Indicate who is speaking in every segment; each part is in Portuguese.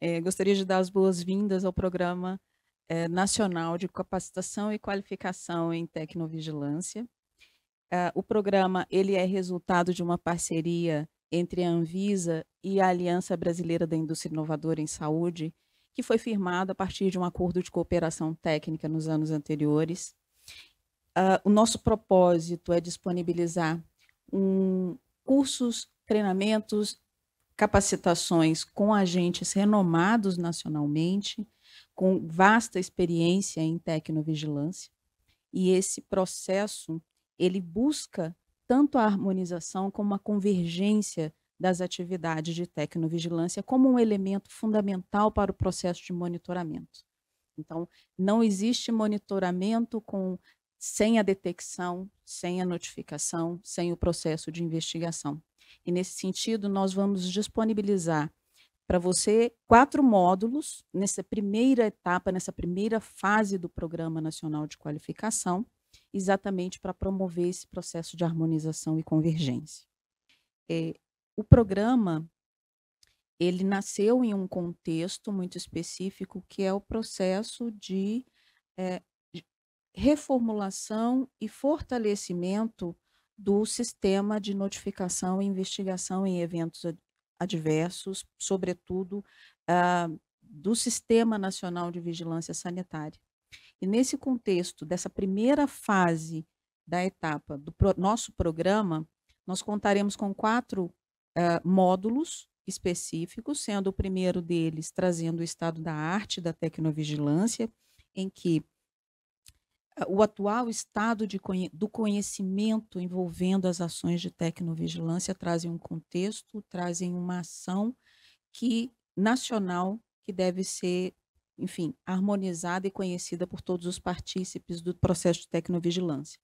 Speaker 1: É, gostaria de dar as boas-vindas ao Programa é, Nacional de Capacitação e Qualificação em Tecnovigilância. É, o programa ele é resultado de uma parceria entre a Anvisa e a Aliança Brasileira da Indústria Inovadora em Saúde, que foi firmado a partir de um acordo de cooperação técnica nos anos anteriores. Ah, o nosso propósito é disponibilizar um, cursos, treinamentos capacitações com agentes renomados nacionalmente, com vasta experiência em tecnovigilância. E esse processo, ele busca tanto a harmonização como a convergência das atividades de tecnovigilância como um elemento fundamental para o processo de monitoramento. Então, não existe monitoramento com sem a detecção, sem a notificação, sem o processo de investigação. E nesse sentido, nós vamos disponibilizar para você quatro módulos nessa primeira etapa, nessa primeira fase do Programa Nacional de Qualificação, exatamente para promover esse processo de harmonização e convergência. É, o programa ele nasceu em um contexto muito específico, que é o processo de, é, de reformulação e fortalecimento do sistema de notificação e investigação em eventos adversos, sobretudo uh, do Sistema Nacional de Vigilância Sanitária. E nesse contexto dessa primeira fase da etapa do pro nosso programa, nós contaremos com quatro uh, módulos específicos, sendo o primeiro deles trazendo o estado da arte da tecnovigilância, em que eh, o atual estado de, do conhecimento envolvendo as ações de tecnovigilância trazem um contexto, trazem uma ação que nacional que deve ser, enfim, harmonizada e conhecida por todos os partícipes do processo de tecnovigilância.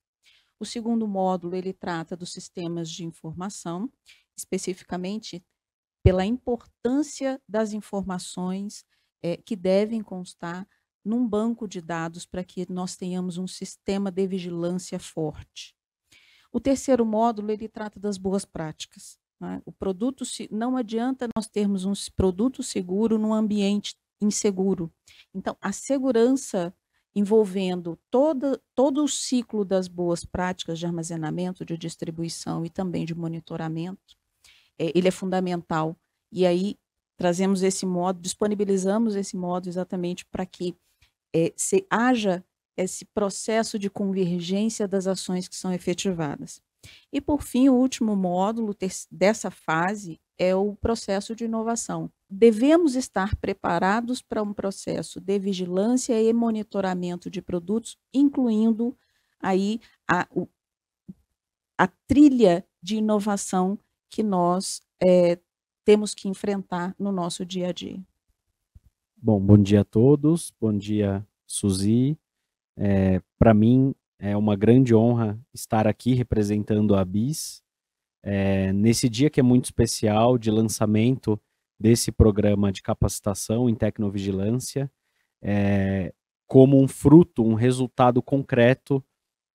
Speaker 1: O segundo módulo, ele trata dos sistemas de informação, especificamente pela importância das informações é, que devem constar num banco de dados para que nós tenhamos um sistema de vigilância forte. O terceiro módulo ele trata das boas práticas. Né? O produto não adianta nós termos um produto seguro num ambiente inseguro. Então, a segurança envolvendo todo todo o ciclo das boas práticas de armazenamento, de distribuição e também de monitoramento, é, ele é fundamental. E aí trazemos esse modo, disponibilizamos esse modo exatamente para que é, se haja esse processo de convergência das ações que são efetivadas. E, por fim, o último módulo dessa fase é o processo de inovação. Devemos estar preparados para um processo de vigilância e monitoramento de produtos, incluindo aí a, a trilha de inovação que nós é, temos que enfrentar no nosso dia a dia.
Speaker 2: Bom, bom dia a todos. Bom dia, Suzy. É, Para mim é uma grande honra estar aqui representando a BIS. É, nesse dia que é muito especial de lançamento desse programa de capacitação em tecnovigilância, é, como um fruto, um resultado concreto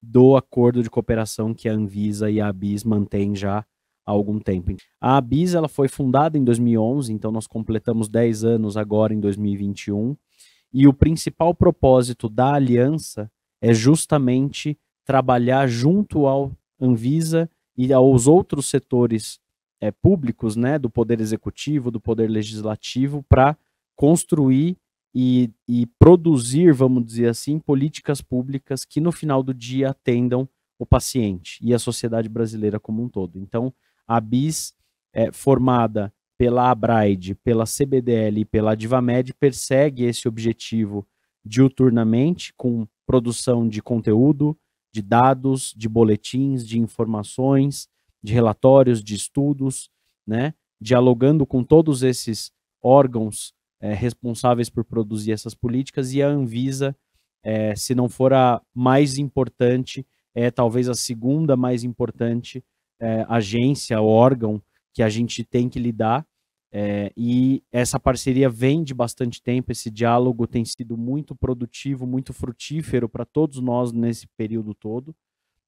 Speaker 2: do acordo de cooperação que a Anvisa e a ABIS mantêm já há algum tempo. A Abis ela foi fundada em 2011, então nós completamos 10 anos agora em 2021. E o principal propósito da aliança é justamente trabalhar junto ao Anvisa e aos outros setores é, públicos, né, do poder executivo, do poder legislativo, para construir e, e produzir, vamos dizer assim, políticas públicas que no final do dia atendam o paciente e a sociedade brasileira como um todo. Então, a BIS, é, formada pela ABRAID, pela CBDL e pela Divamed, persegue esse objetivo diuturnamente com produção de conteúdo, de dados, de boletins, de informações, de relatórios, de estudos, né? dialogando com todos esses órgãos é, responsáveis por produzir essas políticas e a Anvisa, é, se não for a mais importante, é talvez a segunda mais importante é, agência, órgão que a gente tem que lidar. É, e essa parceria vem de bastante tempo, esse diálogo tem sido muito produtivo, muito frutífero para todos nós nesse período todo.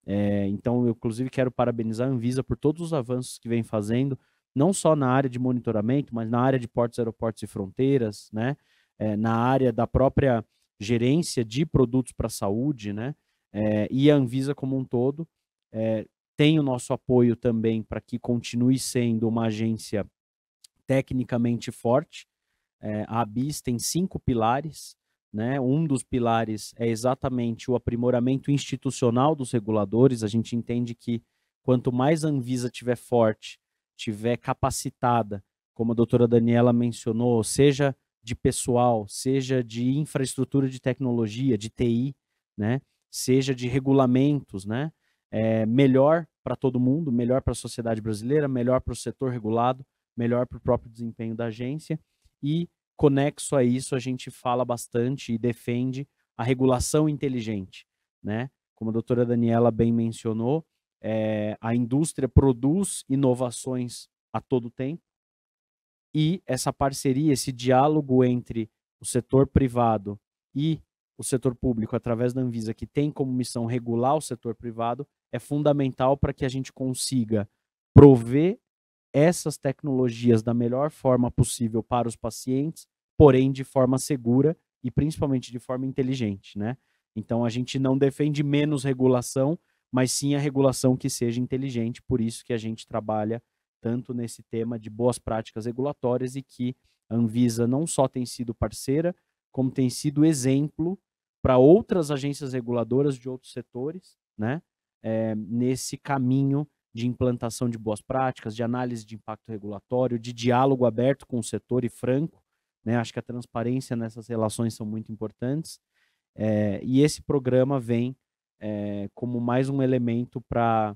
Speaker 2: É, então, eu, inclusive, quero parabenizar a Anvisa por todos os avanços que vem fazendo, não só na área de monitoramento, mas na área de portos, aeroportos e fronteiras, né? É, na área da própria gerência de produtos para a saúde, né? É, e a Anvisa como um todo, é, tem o nosso apoio também para que continue sendo uma agência tecnicamente forte. É, a ABIS tem cinco pilares. Né? Um dos pilares é exatamente o aprimoramento institucional dos reguladores. A gente entende que quanto mais a Anvisa tiver forte, tiver capacitada, como a doutora Daniela mencionou, seja de pessoal, seja de infraestrutura de tecnologia, de TI, né? seja de regulamentos, né? é, melhor para todo mundo, melhor para a sociedade brasileira, melhor para o setor regulado, melhor para o próprio desempenho da agência. E conexo a isso, a gente fala bastante e defende a regulação inteligente. Né? Como a doutora Daniela bem mencionou, é, a indústria produz inovações a todo tempo e essa parceria, esse diálogo entre o setor privado e o setor público, através da Anvisa, que tem como missão regular o setor privado, é fundamental para que a gente consiga prover essas tecnologias da melhor forma possível para os pacientes, porém de forma segura e principalmente de forma inteligente, né? Então a gente não defende menos regulação, mas sim a regulação que seja inteligente, por isso que a gente trabalha tanto nesse tema de boas práticas regulatórias e que a Anvisa não só tem sido parceira, como tem sido exemplo para outras agências reguladoras de outros setores, né? é, nesse caminho de implantação de boas práticas, de análise de impacto regulatório, de diálogo aberto com o setor e franco. Né? Acho que a transparência nessas relações são muito importantes. É, e esse programa vem é, como mais um elemento para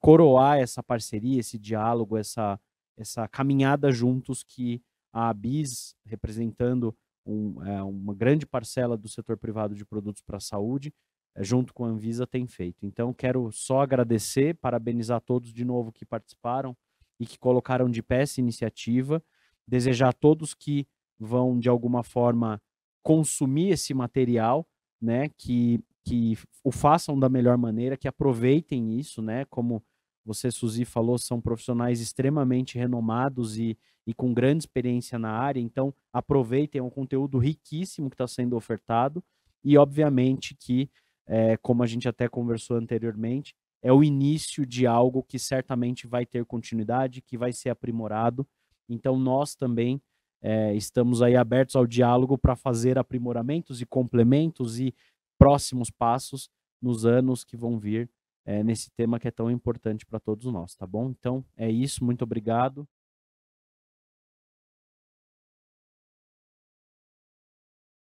Speaker 2: coroar essa parceria, esse diálogo, essa, essa caminhada juntos que a ABIS, representando um, é, uma grande parcela do setor privado de produtos para a saúde, eh, junto com a Anvisa, tem feito. Então, quero só agradecer, parabenizar todos de novo que participaram e que colocaram de pé essa iniciativa, desejar a todos que vão, de alguma forma, consumir esse material, né, que, que o façam da melhor maneira, que aproveitem isso, né, como você, Suzy, falou, são profissionais extremamente renomados e, e com grande experiência na área, então aproveitem, é um conteúdo riquíssimo que está sendo ofertado e, obviamente, que é, como a gente até conversou anteriormente, é o início de algo que certamente vai ter continuidade, que vai ser aprimorado. Então, nós também é, estamos aí abertos ao diálogo para fazer aprimoramentos e complementos e próximos passos nos anos que vão vir é, nesse tema que é tão importante para todos nós, tá bom? Então, é isso. Muito obrigado.